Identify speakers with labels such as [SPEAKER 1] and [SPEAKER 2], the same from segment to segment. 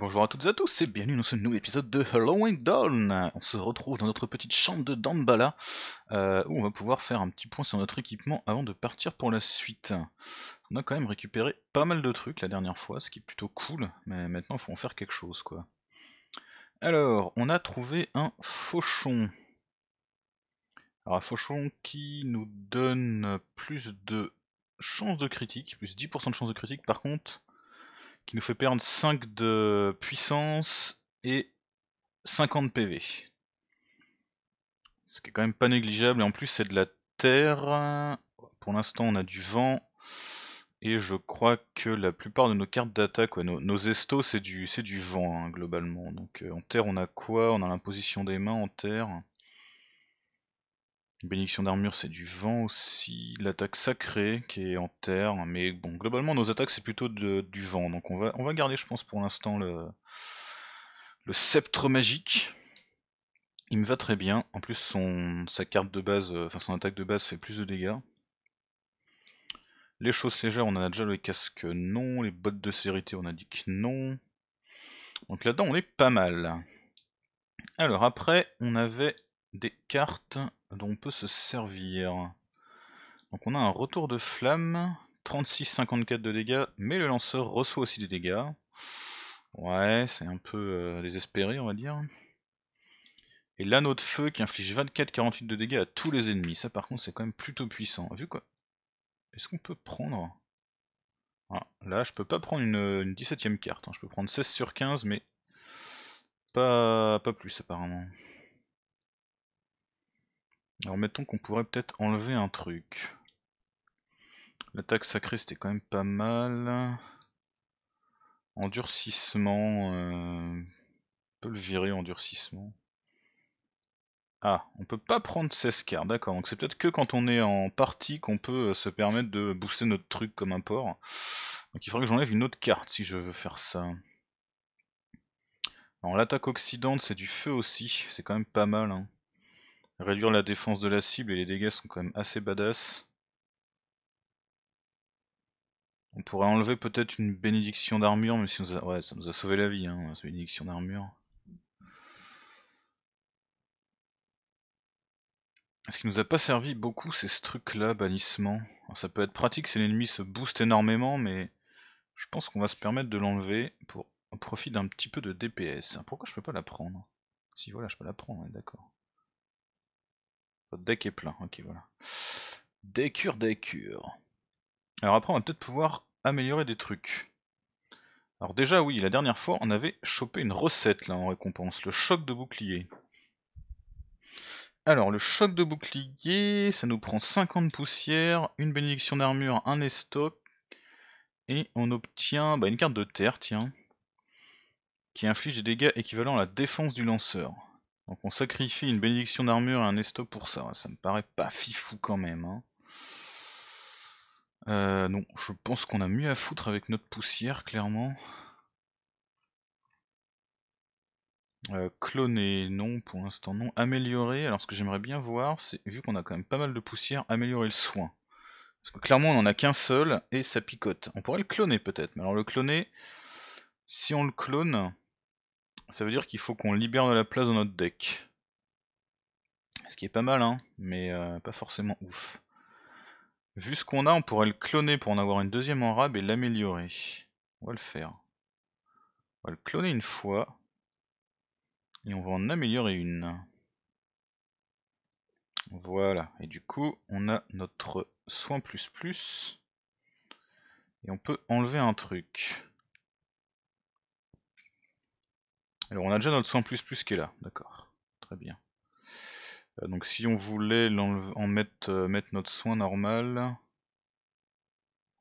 [SPEAKER 1] Bonjour à toutes et à tous et bienvenue dans ce nouvel épisode de Halloween Dawn On se retrouve dans notre petite chambre de Dambala euh, où on va pouvoir faire un petit point sur notre équipement avant de partir pour la suite. On a quand même récupéré pas mal de trucs la dernière fois, ce qui est plutôt cool, mais maintenant il faut en faire quelque chose quoi. Alors, on a trouvé un fauchon. Alors un fauchon qui nous donne plus de chances de critique, plus 10% de chances de critique par contre qui nous fait perdre 5 de puissance et 50 PV. Ce qui est quand même pas négligeable, et en plus c'est de la terre. Pour l'instant on a du vent, et je crois que la plupart de nos cartes d'attaque, nos, esto estos c'est du, du vent hein, globalement. Donc euh, en terre on a quoi On a l'imposition des mains en terre. Bénédiction d'armure, c'est du vent aussi. L'attaque sacrée qui est en terre. Mais bon, globalement, nos attaques, c'est plutôt du vent. Donc on va, on va garder, je pense, pour l'instant, le, le sceptre magique. Il me va très bien. En plus, son, sa carte de base, euh, enfin son attaque de base fait plus de dégâts. Les choses légères, on en a déjà le casque non. Les bottes de sérité, on a dit que non. Donc là-dedans, on est pas mal. Alors après, on avait des cartes dont on peut se servir. Donc on a un retour de flamme, 36-54 de dégâts, mais le lanceur reçoit aussi des dégâts. Ouais, c'est un peu désespéré euh, on va dire. Et l'anneau de feu qui inflige 24-48 de dégâts à tous les ennemis, ça par contre c'est quand même plutôt puissant. Vu quoi Est-ce qu'on peut prendre... Ah, là je peux pas prendre une, 17ème carte, hein. je peux prendre 16 sur 15 mais pas, pas plus apparemment. Alors mettons qu'on pourrait peut-être enlever un truc. L'attaque sacrée c'était quand même pas mal. Endurcissement. Euh, on peut le virer endurcissement. Ah, on peut pas prendre 16 cartes. d'accord. Donc c'est peut-être que quand on est en partie qu'on peut euh, se permettre de booster notre truc comme un port. Donc il faudrait que j'enlève une autre carte si je veux faire ça. Alors l'attaque occidente c'est du feu aussi, c'est quand même pas mal. Hein. Réduire la défense de la cible et les dégâts sont quand même assez badass. On pourrait enlever peut-être une bénédiction d'armure, mais si nous ouais, ça nous a sauvé la vie, hein, cette bénédiction d'armure. Ce qui nous a pas servi beaucoup, c'est ce truc-là, bannissement. ça peut être pratique si l'ennemi se booste énormément, mais je pense qu'on va se permettre de l'enlever pour au profit d'un petit peu de DPS. Pourquoi je peux pas la prendre Si voilà, je peux la prendre, d'accord. Votre deck est plein, ok voilà. Des cures, Alors après on va peut-être pouvoir améliorer des trucs. Alors déjà oui, la dernière fois on avait chopé une recette là en récompense, le choc de bouclier. Alors le choc de bouclier, ça nous prend 50 poussières, une bénédiction d'armure, un estoc, et on obtient bah, une carte de terre, tiens, qui inflige des dégâts équivalents à la défense du lanceur. Donc on sacrifie une bénédiction d'armure et un esto pour ça. Ça me paraît pas fifou quand même. Hein. Euh, non, je pense qu'on a mieux à foutre avec notre poussière, clairement. Euh, cloner, non, pour l'instant non. Améliorer, alors ce que j'aimerais bien voir, c'est, vu qu'on a quand même pas mal de poussière, améliorer le soin. Parce que clairement on en a qu'un seul, et ça picote. On pourrait le cloner peut-être, mais alors le cloner, si on le clone, ça veut dire qu'il faut qu'on libère de la place dans notre deck. Ce qui est pas mal, hein, mais euh, pas forcément ouf. Vu ce qu'on a, on pourrait le cloner pour en avoir une deuxième en rab et l'améliorer. On va le faire. On va le cloner une fois. Et on va en améliorer une. Voilà. Et du coup, on a notre soin plus plus. Et on peut enlever un truc. Alors on a déjà notre soin plus plus qui est là, d'accord, très bien. Euh, donc si on voulait en mettre, euh, mettre, notre soin normal,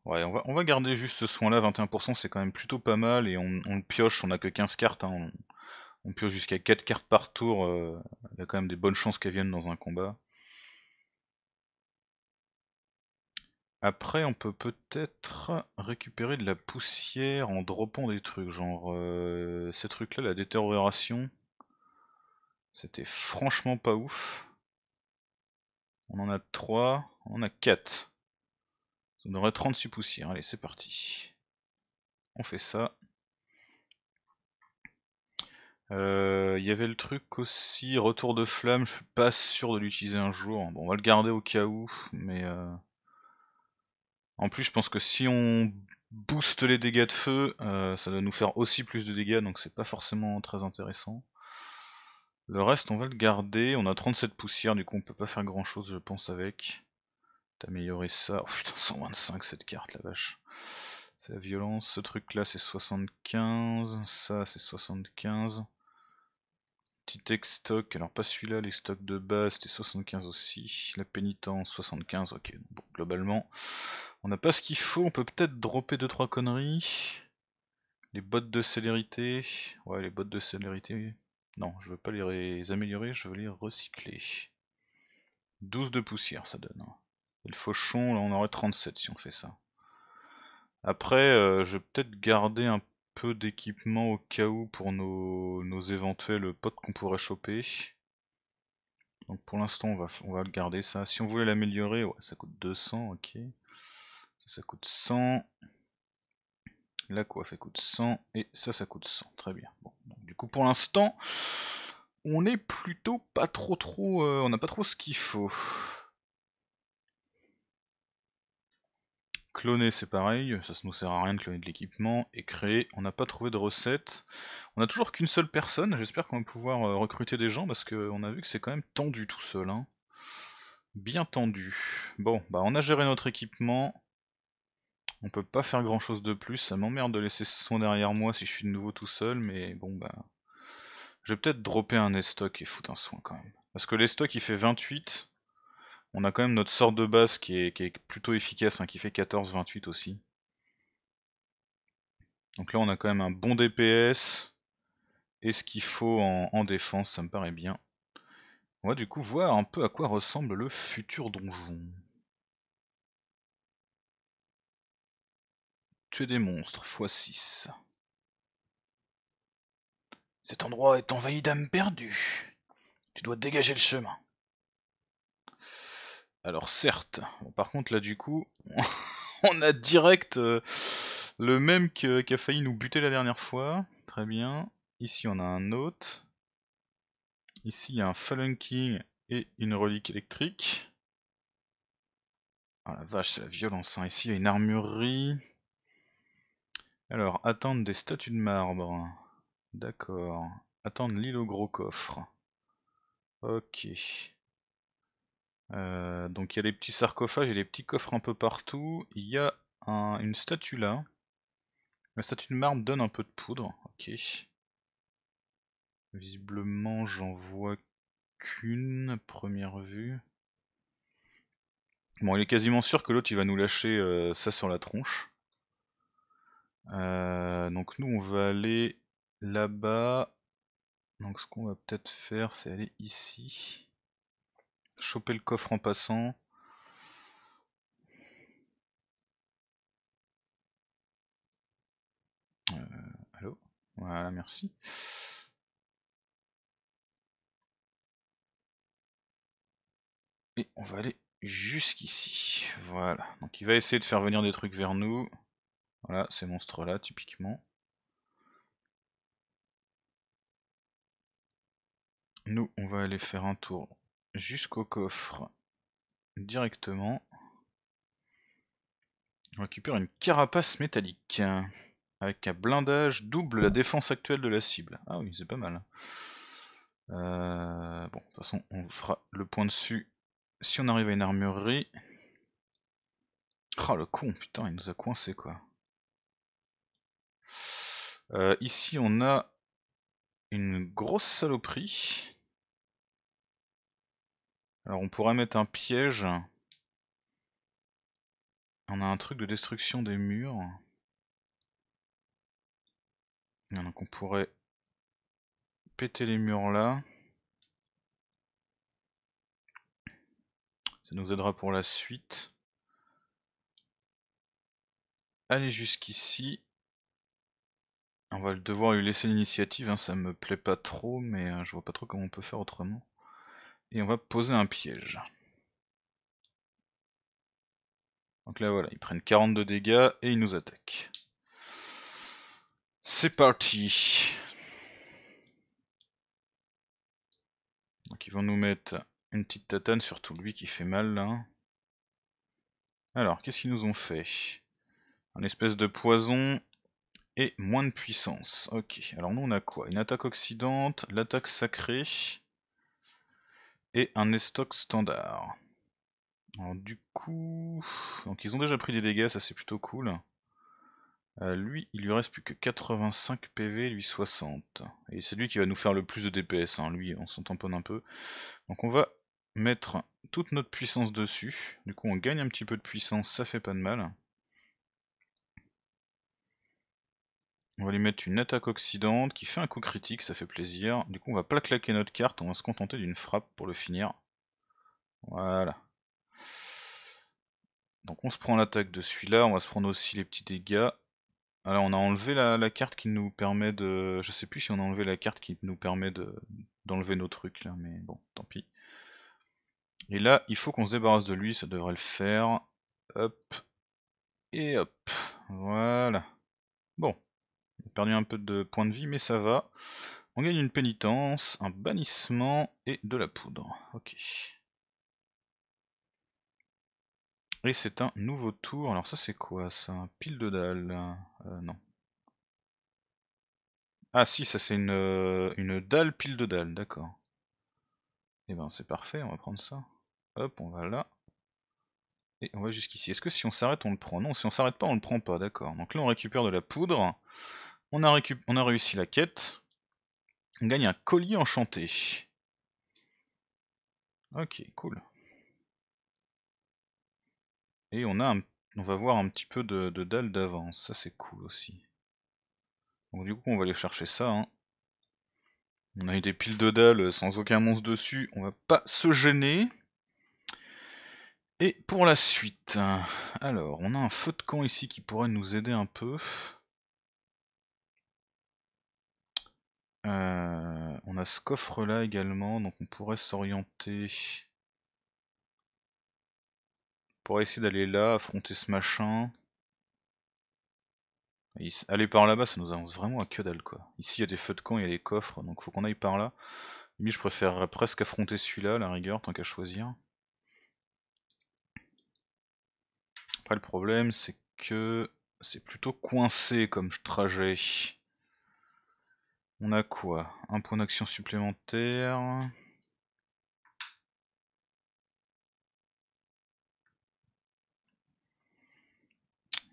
[SPEAKER 1] ouais on va, on va garder juste ce soin là, 21% c'est quand même plutôt pas mal et on, le pioche, on a que 15 cartes, hein. on, on, pioche jusqu'à 4 cartes par tour, euh, il y a quand même des bonnes chances qu'elles viennent dans un combat. Après, on peut peut-être récupérer de la poussière en droppant des trucs, genre euh, ces trucs-là, la détérioration, c'était franchement pas ouf. On en a 3, on en a 4. Ça donnerait 36 poussières, allez c'est parti. On fait ça. Euh, il y avait le truc aussi, retour de flamme, je suis pas sûr de l'utiliser un jour. Bon, on va le garder au cas où, mais... Euh, en plus, je pense que si on booste les dégâts de feu, euh, ça doit nous faire aussi plus de dégâts, donc c'est pas forcément très intéressant. Le reste, on va le garder. On a 37 poussières, du coup on peut pas faire grand chose, je pense, avec. d'améliorer ça. Oh putain, 125 cette carte, la vache. C'est la violence. Ce truc là, c'est 75. Ça, c'est 75. Petit stock alors pas celui-là, les stocks de base c'était 75 aussi, la pénitence 75, ok, globalement, on n'a pas ce qu'il faut, on peut peut-être dropper 2 trois conneries, les bottes de célérité, ouais les bottes de célérité, non, je veux pas les, améliorer, je veux les recycler, 12 de poussière ça donne, hein. et le fauchon, là on aurait 37 si on fait ça. Après, euh, je vais peut-être garder un peu d'équipement au cas où pour nos, nos éventuels potes qu'on pourrait choper. Donc pour l'instant on va, on va le garder ça. Si on voulait l'améliorer, ça coûte 200, ok. Ça, coûte 100. La coiffe coûte 100 et ça ça coûte 100. Très bien. du coup pour l'instant on est plutôt pas trop trop... Euh, on n'a pas trop ce qu'il faut. Cloner c'est pareil, ça ne nous sert à rien de cloner de l'équipement, et créer, on n'a pas trouvé de recette. On a toujours qu'une seule personne, j'espère qu'on va pouvoir euh, recruter des gens parce qu'on a vu que c'est quand même tendu tout seul. Hein. Bien tendu. Bon, bah on a géré notre équipement. On peut pas faire grand chose de plus, ça m'emmerde de laisser ce son derrière moi si je suis de nouveau tout seul, mais bon bah... Je vais peut-être dropper un estoc et foutre un soin quand même. Parce que l'estoc il fait 28, on a quand même notre sorte de base qui est, plutôt efficace, hein, qui fait 14-28 aussi. Donc là on a quand même un bon DPS et ce qu'il faut en, en, défense, ça me paraît bien. On va du coup voir un peu à quoi ressemble le futur donjon. Tuer des monstres, x6. Cet endroit est envahi d'âmes perdues. Tu dois dégager le chemin. Alors certes, par contre là du coup, on a direct euh, le même qu'a failli nous buter la dernière fois. Très bien. Ici on a un autre. Ici il y a un Fallen King et une relique électrique. Ah la vache, c'est la violence. Hein. Ici il y a une armurerie. Alors, attendre des statues de marbre. D'accord. Attendre l'île au gros coffre. Ok. Euh, donc il y a des petits sarcophages et les petits coffres un peu partout. Il y a une statue là. La statue de marbre donne un peu de poudre. Ok. Visiblement, j'en vois qu'une première vue. Bon, il est quasiment sûr que l'autre il va nous lâcher euh, ça sur la tronche. Euh, donc nous on va aller là-bas. Donc ce qu'on va peut-être faire c'est aller ici choper le coffre en passant. Euh, allô Voilà, merci. Et on va aller jusqu'ici. Voilà. Donc il va essayer de faire venir des trucs vers nous. Voilà, ces monstres-là, typiquement. Nous, on va aller faire un tour jusqu'au coffre directement. On récupère une carapace métallique avec un blindage double la défense actuelle de la cible. Ah oui, c'est pas mal. Euh, bon, de toute façon, on fera le point dessus si on arrive à une armurerie. oh, le con, putain, il nous a coincé quoi. Euh, ici, on a une grosse saloperie. Alors on pourrait mettre un piège. On a un truc de destruction des murs. Donc on pourrait péter les murs là. Ça nous aidera pour la suite. Aller jusqu'ici. On va devoir lui laisser l'initiative, hein, ça me plaît pas trop, mais euh, je vois pas trop comment on peut faire autrement et on va poser un piège. Donc là voilà, ils prennent 42 dégâts et ils nous attaquent. C'est parti Donc ils vont nous mettre une petite tatane, surtout lui qui fait mal là. Alors, qu'est-ce qu'ils nous ont fait Un espèce de poison et moins de puissance. Ok, alors nous on a quoi Une attaque occidente, l'attaque sacrée, et un estoc standard. Alors du coup, donc ils ont déjà pris des dégâts, ça c'est plutôt cool. Euh, lui, il lui reste plus que 85 PV, lui 60. Et c'est lui qui va nous faire le plus de DPS, hein, lui on s'en tamponne un peu. Donc on va mettre toute notre puissance dessus. Du coup on gagne un petit peu de puissance, ça fait pas de mal. On va lui mettre une attaque oxydante qui fait un coup critique, ça fait plaisir. Du coup, on va pas claquer notre carte, on va se contenter d'une frappe pour le finir. Voilà. Donc on se prend l'attaque de celui-là, on va se prendre aussi les petits dégâts. Alors on a enlevé la, carte qui nous permet de... Je sais plus si on a enlevé la carte qui nous permet d'enlever nos trucs là, mais bon, tant pis. Et là, il faut qu'on se débarrasse de lui, ça devrait le faire. Hop. Et hop. Voilà. Bon. On a perdu un peu de points de vie, mais ça va. On gagne une pénitence, un bannissement et de la poudre. Ok. Et c'est un nouveau tour. Alors ça c'est quoi ça un Pile de dalles euh, Non. Ah si, ça c'est une, euh, dalle pile de dalles d'accord. Et eh ben c'est parfait, on va prendre ça. Hop, on va là. Et on va jusqu'ici. Est-ce que si on s'arrête, on le prend Non, si on s'arrête pas, on le prend pas, d'accord. Donc là, on récupère de la poudre. On a, on a réussi la quête. On gagne un collier enchanté. Ok, cool. Et on, a un... on va voir un petit peu de, dalles d'avance, ça c'est cool aussi. Donc du coup on va aller chercher ça. Hein. On a eu des piles de dalles sans aucun monstre dessus, on va pas se gêner. Et pour la suite, hein. alors on a un feu de camp ici qui pourrait nous aider un peu. Euh, on a ce coffre là également, donc on pourrait s'orienter. On pourrait essayer d'aller là, affronter ce machin. aller par là-bas, ça nous avance vraiment à que dalle quoi. Ici il y a des feux de camp, il y a des coffres, donc faut qu'on aille par là. Mais je préférerais presque affronter celui-là la rigueur, tant qu'à choisir. Pas le problème c'est que c'est plutôt coincé comme trajet. On a quoi Un point d'action supplémentaire.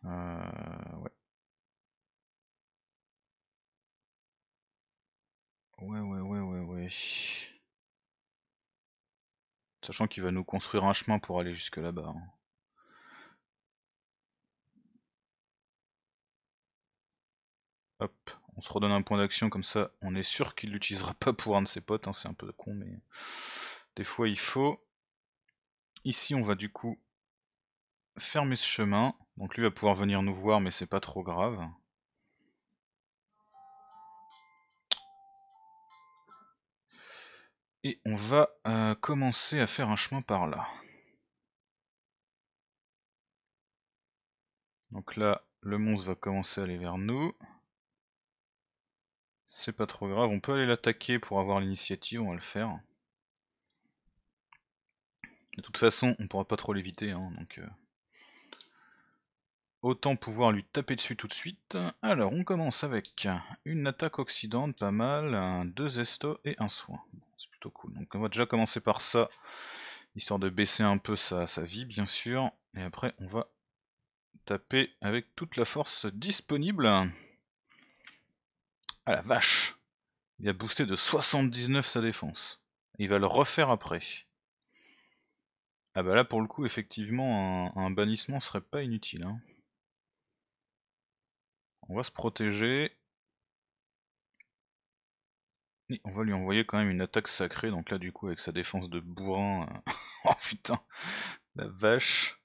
[SPEAKER 1] Euh, ouais. Ouais, ouais, ouais, ouais, ouais. Sachant qu'il va nous construire un chemin pour aller jusque là-bas. Hein. Hop, on se redonne un point d'action comme ça, on est sûr qu'il l'utilisera pas pour un de ses potes, hein, c'est un peu con, mais des fois il faut. Ici on va du coup fermer ce chemin, donc lui va pouvoir venir nous voir mais c'est pas trop grave. Et on va euh, commencer à faire un chemin par là. Donc là, le monstre va commencer à aller vers nous. C'est pas trop grave, on peut aller l'attaquer pour avoir l'initiative, on va le faire. De toute façon, on pourra pas trop l'éviter, hein, donc... Euh. Autant pouvoir lui taper dessus tout de suite. Alors, on commence avec une attaque occidente, pas mal, deux estos et un soin. C'est plutôt cool. Donc on va déjà commencer par ça, histoire de baisser un peu sa, sa vie, bien sûr. Et après, on va taper avec toute la force disponible. Ah la vache Il a boosté de 79 sa défense. Il va le refaire après. Ah bah là pour le coup effectivement un, bannissement serait pas inutile. Hein. On va se protéger. on va lui envoyer quand même une attaque sacrée, donc là du coup avec sa défense de bourrin. Euh, oh putain La vache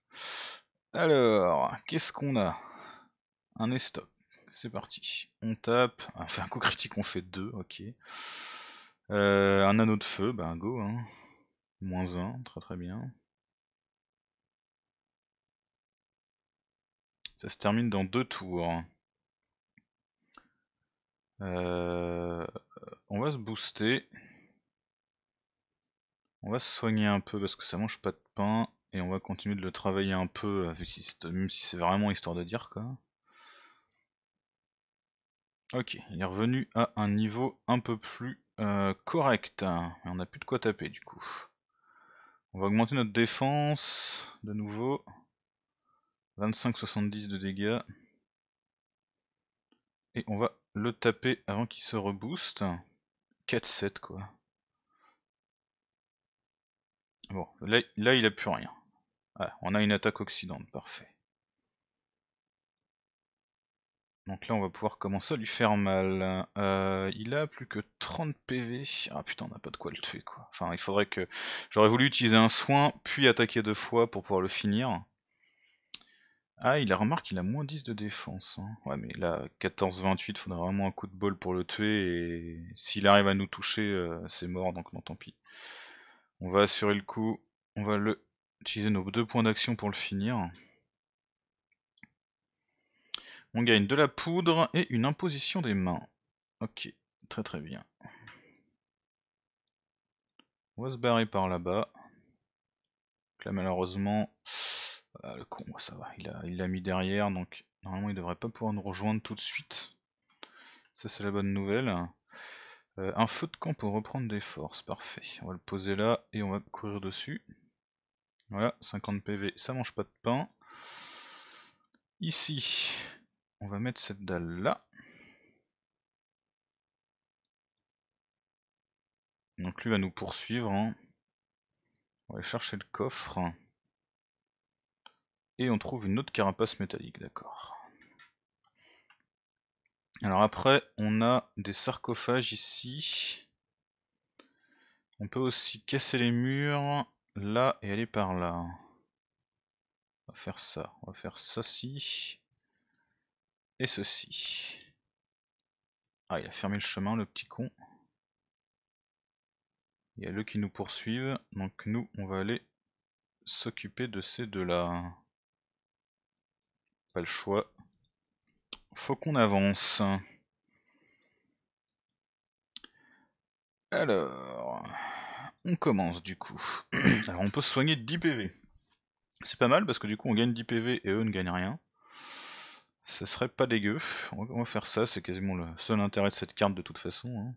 [SPEAKER 1] Alors, qu'est-ce qu'on a Un estop c'est parti. On tape. on ah, fait un coup critique, on fait 2, ok. Euh, un anneau de feu, bah go. Hein. Moins 1, très très bien. Ça se termine dans deux tours. Euh, on va se booster. On va se soigner un peu parce que ça mange pas de pain. Et on va continuer de le travailler un peu, euh, même si c'est vraiment histoire de dire quoi. Ok, il est revenu à un niveau un peu plus euh, correct. on n'a plus de quoi taper du coup. On va augmenter notre défense de nouveau. 25-70 de dégâts. Et on va le taper avant qu'il se rebooste. 4-7 quoi. Bon, là, il a plus rien. Ah, on a une attaque occidente, parfait. Donc là on va pouvoir commencer à lui faire mal. Euh, il a plus que 30 PV. Ah putain on a pas de quoi le tuer quoi. Enfin il faudrait que... J'aurais voulu utiliser un soin puis attaquer deux fois pour pouvoir le finir. Ah il a remarqué qu'il a moins 10 de défense. Hein. Ouais mais là 14-28 faudrait vraiment un coup de bol pour le tuer et s'il arrive à nous toucher euh, c'est mort donc non tant pis. On va assurer le coup. On va le utiliser nos deux points d'action pour le finir. On gagne de la poudre et une imposition des mains. Ok, très très bien. On va se barrer par là-bas. Là malheureusement, ah, le con, ça va, il l'a mis derrière, donc normalement il devrait pas pouvoir nous rejoindre tout de suite. Ça c'est la bonne nouvelle. Euh, un feu de camp pour reprendre des forces, parfait. On va le poser là et on va courir dessus. Voilà, 50 PV, ça mange pas de pain. Ici, on va mettre cette dalle là. Donc lui va nous poursuivre. Hein. On va chercher le coffre. Et on trouve une autre carapace métallique, d'accord. Alors après, on a des sarcophages ici. On peut aussi casser les murs là et aller par là. On va faire ça, on va faire ça ci et ceci. Ah, il a fermé le chemin, le petit con. Il y a eux qui nous poursuivent, donc nous, on va aller s'occuper de ces deux-là. Pas le choix. Faut qu'on avance. Alors, on commence du coup. Alors on peut se soigner 10 PV. C'est pas mal parce que du coup on gagne 10 PV et eux ne gagnent rien. Ça serait pas dégueu. On va faire ça, c'est quasiment le seul intérêt de cette carte de toute façon. Hein.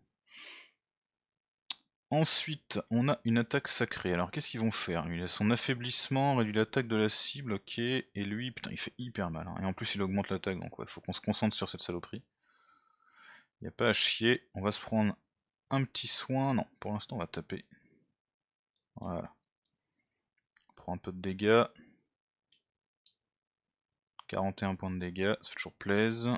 [SPEAKER 1] Ensuite, on a une attaque sacrée. Alors qu'est-ce qu'ils vont faire Il a son affaiblissement, réduit l'attaque de la cible, ok. Et lui, putain, il fait hyper mal. Hein. Et en plus, il augmente l'attaque, donc il faut qu'on se concentre sur cette saloperie. Il a pas à chier. On va se prendre un petit soin. Non, pour l'instant, on va taper. Voilà. On prend un peu de dégâts. 41 points de dégâts, ça fait toujours plaise.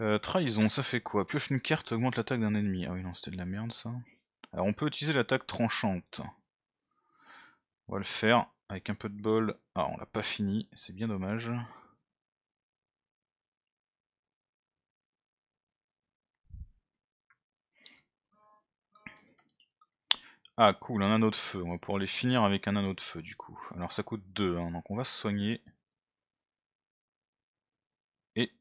[SPEAKER 1] Euh, trahison, ça fait quoi Pioche une carte, augmente l'attaque d'un ennemi. Ah oui, non, c'était de la merde ça. Alors on peut utiliser l'attaque tranchante. On va le faire avec un peu de bol. Ah, on l'a pas fini, c'est bien dommage. Ah cool, un anneau de feu. On va pouvoir les finir avec un anneau de feu du coup. Alors ça coûte 2, hein, donc on va se soigner. Et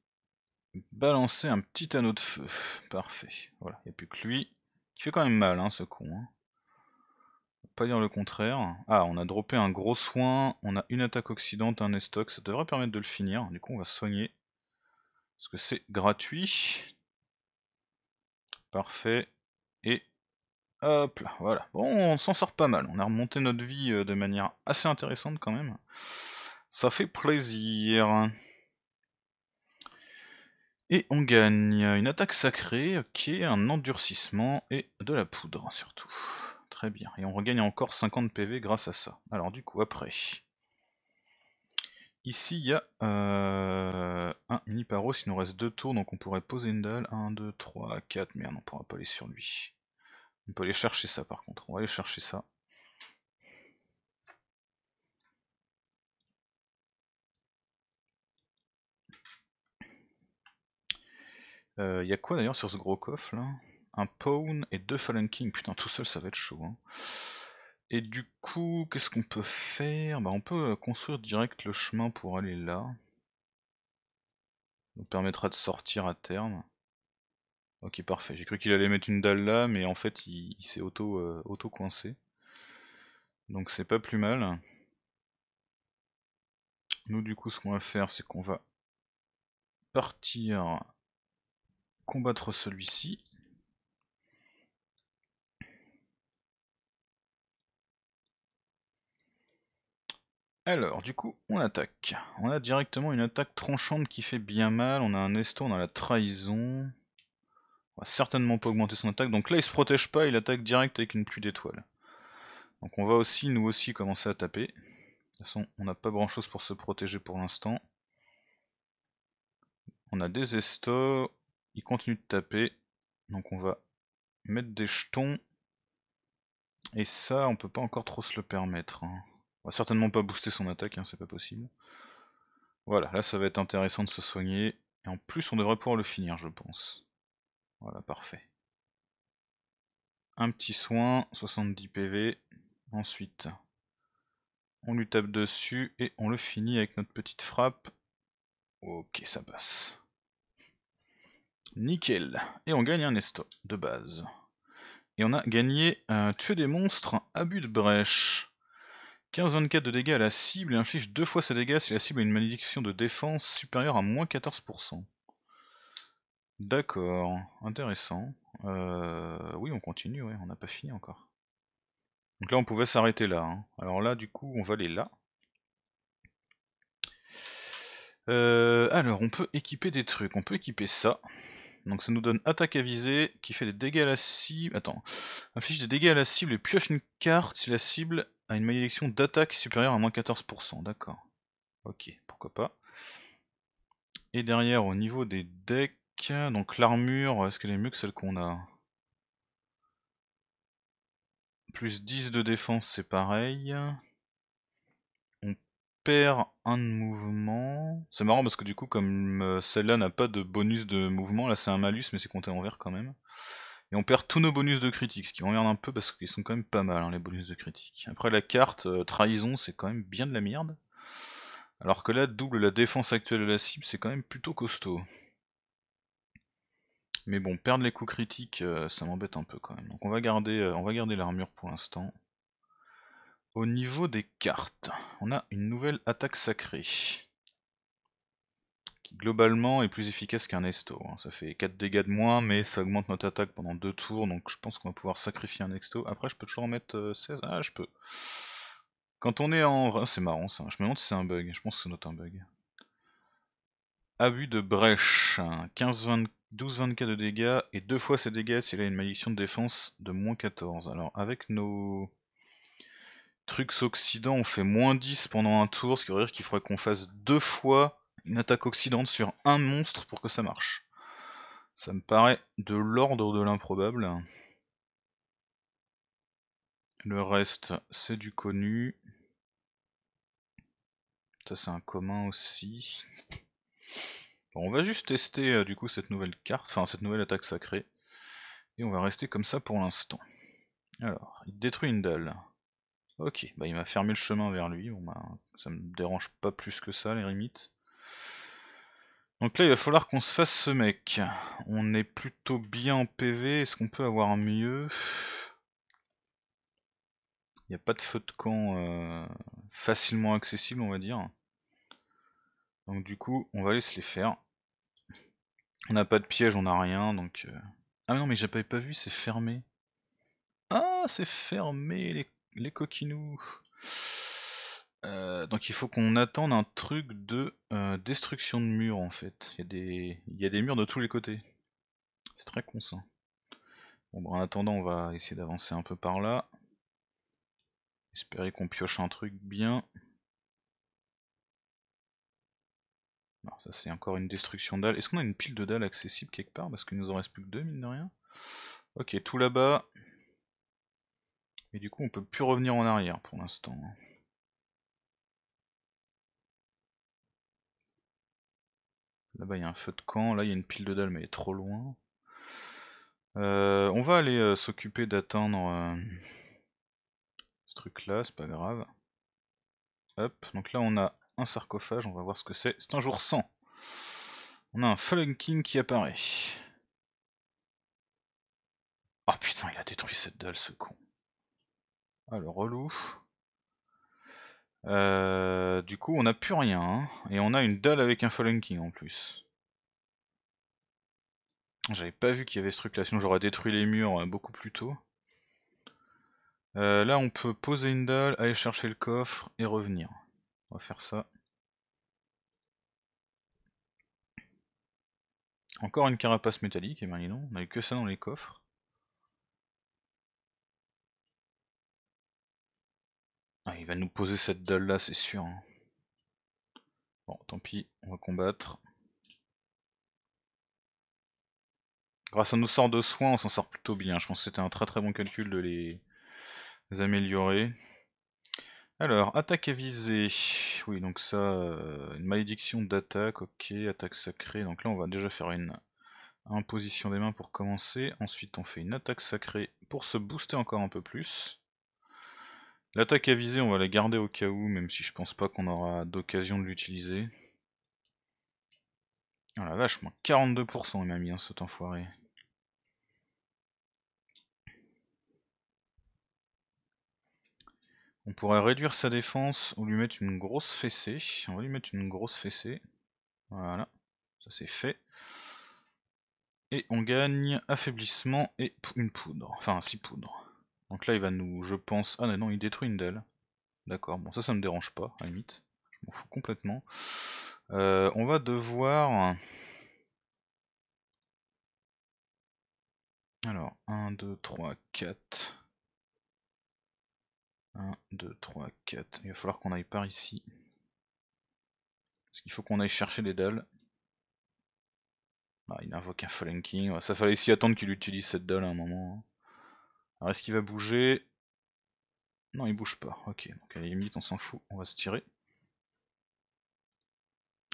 [SPEAKER 1] balancer un petit anneau de feu. Parfait. Voilà, il n'y a plus que lui. Qui fait quand même mal hein, ce con. Hein. pas dire le contraire. Ah, on a droppé un gros soin, on a une attaque oxydante, un estoc, ça devrait permettre de le finir. Du coup on va soigner. Parce que c'est gratuit. Parfait. Hop là, voilà. Bon, on s'en sort pas mal. On a remonté notre vie euh, de manière assez intéressante quand même. Ça fait plaisir. Et on gagne une attaque sacrée, ok, un endurcissement et de la poudre surtout. Très bien. Et on regagne encore 50 PV grâce à ça. Alors du coup, après... Ici, il y a euh, un mini paros, il nous reste deux tours, donc on pourrait poser une dalle. 1, 2, 3, 4, merde, on pourra pas aller sur lui. On peut aller chercher ça par contre, on va aller chercher ça. Il euh, y a quoi d'ailleurs sur ce gros coffre là Un pawn et deux Fallen King, putain tout seul ça va être chaud. Hein. Et du coup, qu'est-ce qu'on peut faire Bah on peut euh, construire direct le chemin pour aller là. Ça nous permettra de sortir à terme. Ok, parfait. J'ai cru qu'il allait mettre une dalle là, mais en fait, il, s'est auto, euh, auto coincé. Donc c'est pas plus mal. Nous, du coup, ce qu'on va faire, c'est qu'on va partir combattre celui-ci. Alors, du coup, on attaque. On a directement une attaque tranchante qui fait bien mal. On a un esto, on a la trahison. On va certainement pas augmenter son attaque. Donc là, il se protège pas, il attaque direct avec une pluie d'étoiles. Donc on va aussi, nous aussi, commencer à taper. De toute façon, on n'a pas grand chose pour se protéger pour l'instant. On a des estos, il continue de taper. Donc on va mettre des jetons. Et ça, on peut pas encore trop se le permettre. Hein. On va certainement pas booster son attaque, hein, c'est pas possible. Voilà, là ça va être intéressant de se soigner. Et en plus, on devrait pouvoir le finir, je pense. Voilà, parfait. Un petit soin, 70 PV. Ensuite, on lui tape dessus et on le finit avec notre petite frappe. Ok, ça passe. Nickel. Et on gagne un esto de base. Et on a gagné un euh, tuer des monstres, à but de brèche. 15-24 de dégâts à la cible et inflige deux fois ses dégâts si la cible a une malédiction de défense supérieure à moins 14%. D'accord, intéressant. Euh, oui, on continue, on n'a pas fini encore. Donc là, on pouvait s'arrêter là. Hein. Alors là, du coup, on va aller là. Euh, alors, on peut équiper des trucs. On peut équiper ça. Donc ça nous donne attaque à viser qui fait des dégâts à la cible. Attends. affiche des dégâts à la cible et pioche une carte si la cible a une malédiction d'attaque supérieure à moins 14%. D'accord. Ok, pourquoi pas. Et derrière, au niveau des decks, donc l'armure, euh, est-ce qu'elle est mieux que celle qu'on a Plus 10 de défense, c'est pareil. On perd un de mouvement. C'est marrant parce que du coup, comme euh, celle-là n'a pas de bonus de mouvement, là c'est un malus, mais c'est compté en vert quand même. Et on perd tous nos bonus de critique, ce qui m'emmerde un peu parce qu'ils sont quand même pas mal, hein, les bonus de critique. Après la carte, euh, trahison, c'est quand même bien de la merde. Alors que là, double la défense actuelle de la cible, c'est quand même plutôt costaud. Mais bon, perdre les coups critiques, euh, ça m'embête un peu quand même. Donc on va garder, euh, garder l'armure pour l'instant. Au niveau des cartes, on a une nouvelle attaque sacrée. Qui globalement est plus efficace qu'un Esto. Hein. Ça fait 4 dégâts de moins, mais ça augmente notre attaque pendant 2 tours. Donc je pense qu'on va pouvoir sacrifier un Esto. Après, je peux toujours en mettre 16. Euh, ah, je peux. Quand on est en... c'est marrant ça. Je me demande si c'est un bug. Je pense que c'est un bug. Abus de brèche. 15-24 hein. 12-24 de dégâts et deux fois ses dégâts s'il a une malédiction de défense de moins 14. Alors avec nos trucs occident on fait moins 10 pendant un tour, ce qui veut dire qu'il faudrait qu'on fasse deux fois une attaque occidente sur un monstre pour que ça marche. Ça me paraît de l'ordre de l'improbable. Le reste c'est du connu. Ça c'est un commun aussi on va juste tester euh, du coup cette nouvelle carte, enfin cette nouvelle attaque sacrée. Et on va rester comme ça pour l'instant. Alors, il détruit une dalle. Ok, bah il m'a fermé le chemin vers lui, bon bah ça me dérange pas plus que ça les limites. Donc là il va falloir qu'on se fasse ce mec. On est plutôt bien en PV, est-ce qu'on peut avoir mieux Il n'y a pas de feu de camp euh, facilement accessible on va dire. Donc du coup on va aller se les faire. On n'a pas de piège, on n'a rien, donc... Euh. Ah non, mais j'avais pas vu, c'est fermé. Ah, c'est fermé, les, les coquinous euh, donc il faut qu'on attende un truc de euh, destruction de murs en fait. Il y, a des, y, a des murs de tous les côtés. C'est très con ça. bon, bah, en attendant on va essayer d'avancer un peu par là. Espérer qu'on pioche un truc bien. Alors ça c'est encore une destruction dalle. Est-ce qu'on a une pile de dalle accessible quelque part Parce qu'il nous en reste plus que deux, mine de rien. Ok, tout là-bas. Et du coup, on peut plus revenir en arrière pour l'instant. Hein. Là-bas, il y a un feu de camp. Là, il y a une pile de dalle, mais elle est trop loin. Euh, on va aller euh, s'occuper d'atteindre euh, ce truc-là, c'est pas grave. Hop, donc là, on a un sarcophage, on va voir ce que c'est. C'est un jour 100. On a un Fallen King qui apparaît. Oh putain, il a détruit cette dalle, ce con. Alors ah, le relou. Euh, du coup, on n'a plus rien. Hein. Et on a une dalle avec un Fallen King en plus. J'avais pas vu qu'il y avait ce truc là, sinon j'aurais détruit les murs euh, beaucoup plus tôt. Euh, là, on peut poser une dalle, aller chercher le coffre et revenir. On va faire ça. Encore une carapace métallique, et eh ben on que ça dans les coffres. Ah, il va nous poser cette dalle là, c'est sûr. Hein. Bon, tant pis, on va combattre. Grâce à nos sorts de soins, on s'en sort plutôt bien. Je pense que c'était un très très bon calcul de les améliorer. Alors, attaque à visée. Oui, donc ça, euh, une malédiction d'attaque, ok, attaque sacrée. Donc là, on va déjà faire une imposition des mains pour commencer. Ensuite, on fait une attaque sacrée pour se booster encore un peu plus. L'attaque à visée, on va la garder au cas où, même si je pense pas qu'on aura d'occasion de l'utiliser. Oh la vache, moins 42% il m'a mis un hein, saut enfoiré. On pourrait réduire sa défense ou lui mettre une grosse fessée. On va lui mettre une grosse fessée. Voilà, ça c'est fait. Et on gagne affaiblissement et une poudre. Enfin, 6 poudres. Donc là, il va nous, je pense... Ah non, il détruit une d'elle D'accord, bon ça, ça me dérange pas, à la limite. Je m'en fous complètement. Euh, on va devoir... Alors, 1, 2, 3, 4... 1, 2, 3, 4. Il va falloir qu'on aille par ici. Parce qu'il faut qu'on aille chercher des dalles. Bah, il invoque un flanking. Ça fallait s'y attendre qu'il utilise cette dalle à un moment. Hein. Alors est-ce qu'il va bouger Non, il bouge pas. Ok, donc à la limite, on s'en fout. On va se tirer.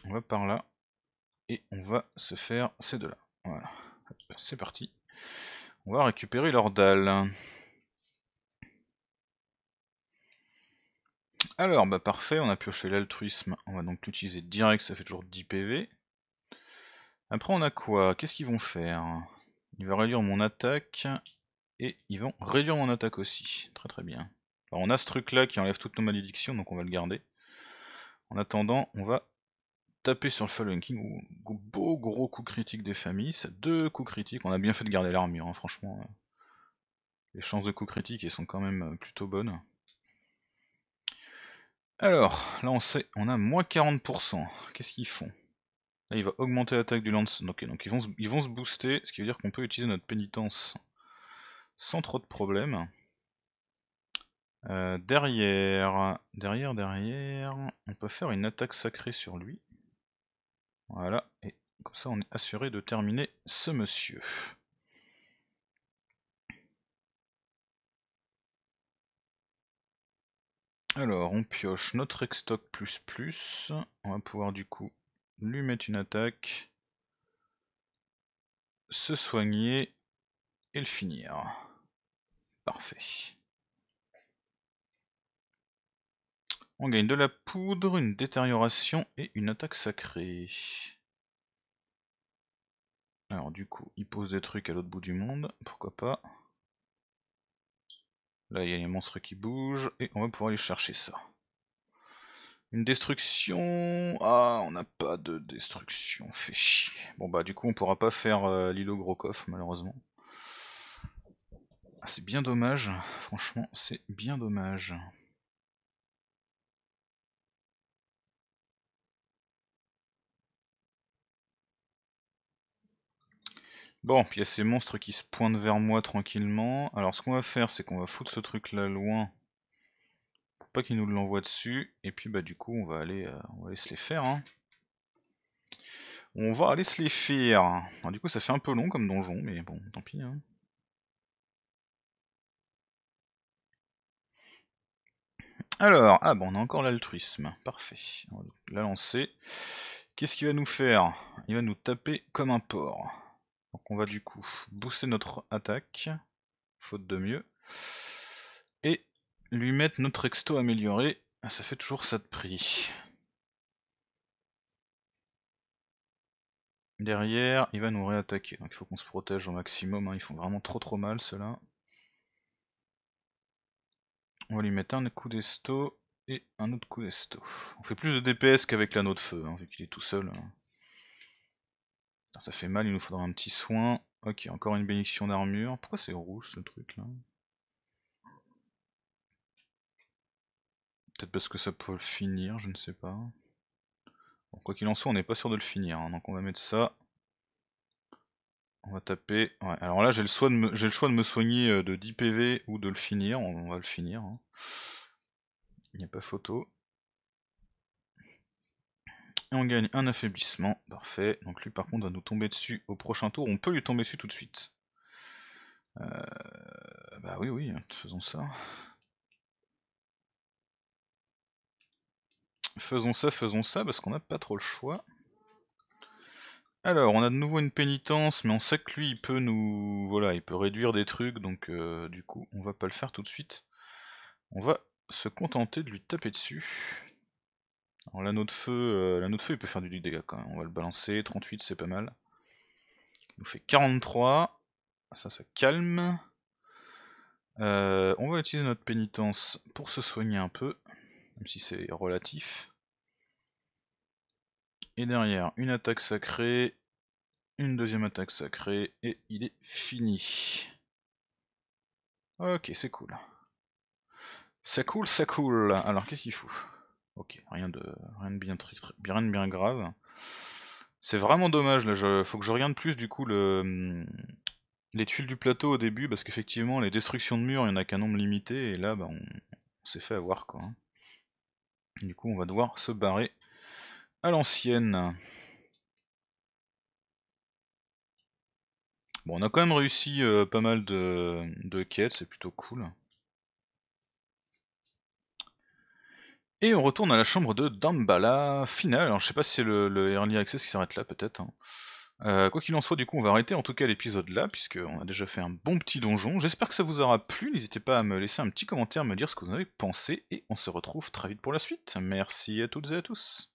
[SPEAKER 1] On va par là. Et on va se faire ces deux-là. Voilà. C'est parti. On va récupérer leurs dalles. Alors, bah parfait, on a pioché l'altruisme, on va donc l'utiliser direct, ça fait toujours 10 PV. Après on a quoi Qu'est-ce qu'ils vont faire Ils vont réduire mon attaque, et ils vont réduire mon attaque aussi, très très bien. Alors, on a ce truc là qui enlève toutes nos malédictions, donc on va le garder. En attendant, on va taper sur le Fallen King, beau gros coup critique des familles, deux coups critiques, on a bien fait de garder l'armure, hein, franchement. Les chances de coups critiques, elles sont quand même euh, plutôt bonnes. Alors, là on sait, on a moins 40%. Qu'est-ce qu'ils font Là il va augmenter l'attaque du lance. Ok, donc ils vont, se, ils vont se booster, ce qui veut dire qu'on peut utiliser notre pénitence sans trop de problèmes. Euh, derrière, derrière, derrière, on peut faire une attaque sacrée sur lui. Voilà, et comme ça on est assuré de terminer ce monsieur. Alors, on pioche notre Extoc++, plus. On va pouvoir du coup lui mettre une attaque, se soigner et le finir. Parfait. On gagne de la poudre, une détérioration et une attaque sacrée. Alors du coup, il pose des trucs à l'autre bout du monde, pourquoi pas. Là, il y a les monstres qui bougent et on va pouvoir aller chercher ça. Une destruction. Ah, on n'a pas de destruction, fait chier. Bon, bah, du coup, on pourra pas faire euh, l'îlot malheureusement. Ah, c'est bien dommage, franchement, c'est bien dommage. Bon, puis il y a ces monstres qui se pointent vers moi tranquillement. Alors ce qu'on va faire, c'est qu'on va foutre ce truc là loin. Pour pas qu'il nous l'envoie dessus. Et puis bah du coup, on va aller, on va se les faire. On va aller se les faire. Hein. du coup, ça fait un peu long comme donjon, mais bon, tant pis. Hein. Alors, ah bon, on a encore l'altruisme, parfait. On va la lancer. Qu'est-ce qu'il va nous faire Il va nous taper comme un porc. Donc on va du coup booster notre attaque, faute de mieux, et lui mettre notre exto amélioré, ça fait toujours ça de prix. Derrière, il va nous réattaquer, donc il faut qu'on se protège au maximum, hein. ils font vraiment trop trop mal ceux-là. On va lui mettre un coup d'esto et un autre coup d'esto. On fait plus de DPS qu'avec l'anneau de feu, hein, vu qu'il est tout seul. Hein. Ah, ça fait mal, il nous faudra un petit soin. Ok, encore une bénédiction d'armure. Pourquoi c'est rouge ce truc là Peut-être parce que ça peut le finir, je ne sais pas. quoi qu'il en soit, on n'est pas sûr de le finir, hein. donc on va mettre ça. On va taper. alors là, j'ai le, le, choix de me soigner euh, de 10 PV ou de le finir. On, va le finir. Hein. Il n'y a pas photo. Et on gagne un affaiblissement, parfait. Donc lui par contre va nous tomber dessus au prochain tour, on peut lui tomber dessus tout de suite. Euh, bah oui oui, faisons ça. Faisons ça, faisons ça, parce qu'on n'a pas trop le choix. Alors, on a de nouveau une pénitence, mais on sait que lui, il peut nous... Voilà, il peut réduire des trucs, donc euh, du coup, on va pas le faire tout de suite. On va se contenter de lui taper dessus. Alors l'anneau de feu, euh, l'anneau de feu il peut faire du dégâts quand même, on va le balancer, 38 c'est pas mal. Il nous fait 43, ah, ça ça calme. Euh, on va utiliser notre pénitence pour se soigner un peu, même si c'est relatif. Et derrière, une attaque sacrée, une deuxième attaque sacrée, et il est fini. Ok, c'est cool. Ça coule, ça coule. Alors qu'est-ce qu'il faut Ok, rien de, rien bien, grave. C'est vraiment dommage, là, faut que je regarde plus du coup hmm, les tuiles du plateau au début, parce qu'effectivement, les destructions de murs, il n'y en a qu'un nombre limité, et là, bah, on, s'est fait avoir quoi. Hein. Du coup, on va devoir se barrer à l'ancienne. Bon, on a quand même réussi euh, pas mal de quêtes, c'est plutôt cool. Et on retourne à la chambre de Dambala, finale, hein, alors je sais pas si c'est le, Early Access qui s'arrête là peut-être. Hein. Euh, quoi qu'il en soit, du coup, on va arrêter en tout cas l'épisode là, puisqu'on a déjà fait un bon petit donjon. J'espère que ça vous aura plu. N'hésitez pas à me laisser un petit commentaire, me dire ce que vous en avez pensé, et on se retrouve très vite pour la suite. Merci à toutes et à tous.